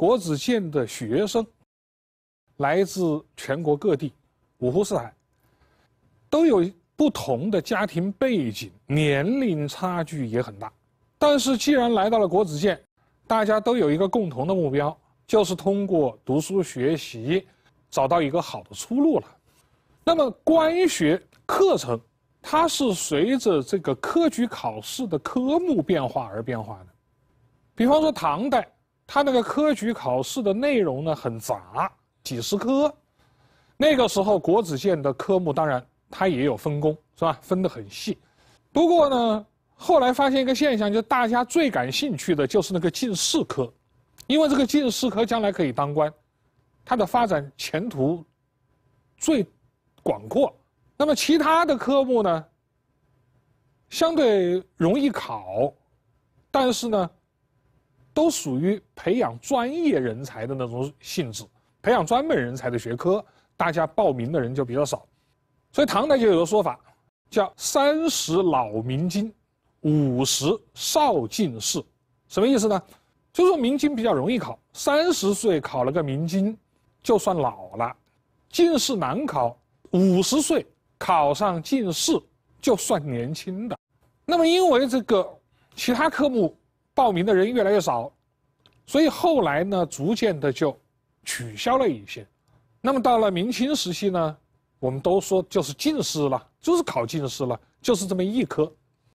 国子监的学生来自全国各地，五湖四海，都有不同的家庭背景，年龄差距也很大。但是，既然来到了国子监，大家都有一个共同的目标，就是通过读书学习，找到一个好的出路了。那么，官学课程，它是随着这个科举考试的科目变化而变化的。比方说，唐代。他那个科举考试的内容呢很杂，几十科。那个时候国子监的科目，当然它也有分工，是吧？分得很细。不过呢，后来发现一个现象，就大家最感兴趣的就是那个进士科，因为这个进士科将来可以当官，它的发展前途最广阔。那么其他的科目呢，相对容易考，但是呢。都属于培养专业人才的那种性质，培养专门人才的学科，大家报名的人就比较少，所以唐代就有个说法，叫三十老明经，五十少进士，什么意思呢？就说明经比较容易考，三十岁考了个明经，就算老了；进士难考，五十岁考上进士就算年轻的。那么因为这个其他科目。报名的人越来越少，所以后来呢，逐渐的就取消了一些。那么到了明清时期呢，我们都说就是进士了，就是考进士了，就是这么一科。